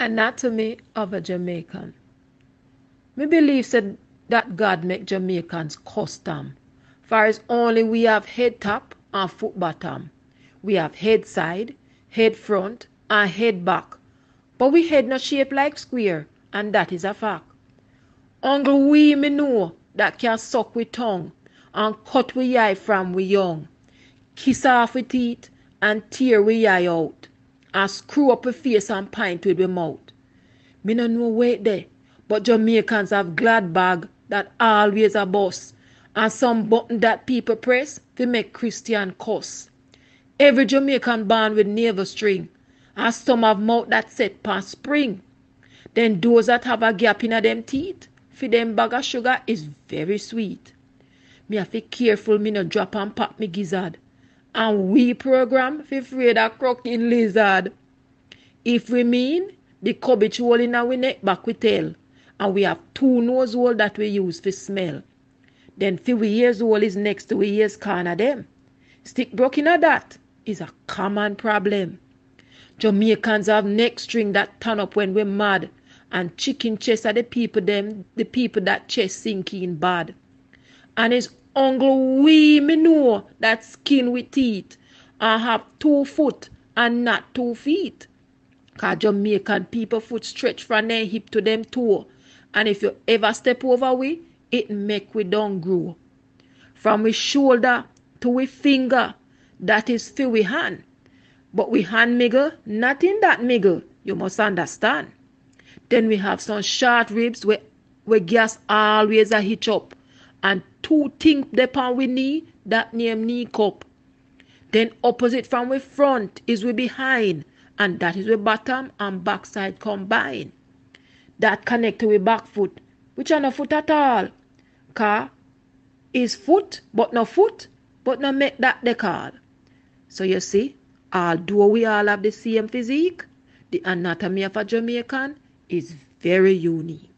Anatomy of a Jamaican. Me believe said that God make Jamaicans custom. For as only we have head top and foot bottom. We have head side, head front, and head back. But we head not shape like square, and that is a fact. Only we me know that can suck with tongue and cut we eye from we young, kiss off with teeth and tear we eye out. I screw up a face and pint with her mouth. Me no know wait there, but Jamaicans have glad bag that always a boss, and some button that people press to make Christian cuss. Every Jamaican born with navel string, and some have mouth that set past spring. Then those that have a gap in them teeth, for them bag of sugar is very sweet. Me have to careful me no drop and pop me gizzard and we program fi afraid a croaking lizard. If we mean, the cabbage hole in our neck back we tail, and we have two nose hole that we use for smell. Then fi we ears is next to we ears corner them. Stick broken at that is a common problem. Jamaicans have neck string that turn up when we're mad, and chicken chest are the people them the people that chest sinking bad and his uncle we me know that skin with teeth I have two foot and not two feet. Cause Jamaican people foot stretch from their hip to them toe. And if you ever step over we, it make we don't grow. From we shoulder to we finger, that is still we hand. But we hand miggle, in that miggle, you must understand. Then we have some short ribs where, where gas always a hitch up and two things upon we knee that name knee cup. Then opposite from we front is we behind, and that is we bottom and backside combine. That connect to we back foot, which are no foot at all. Car is foot, but no foot, but no make that the call. So you see, although we all have the same physique, the anatomy of a Jamaican is very unique.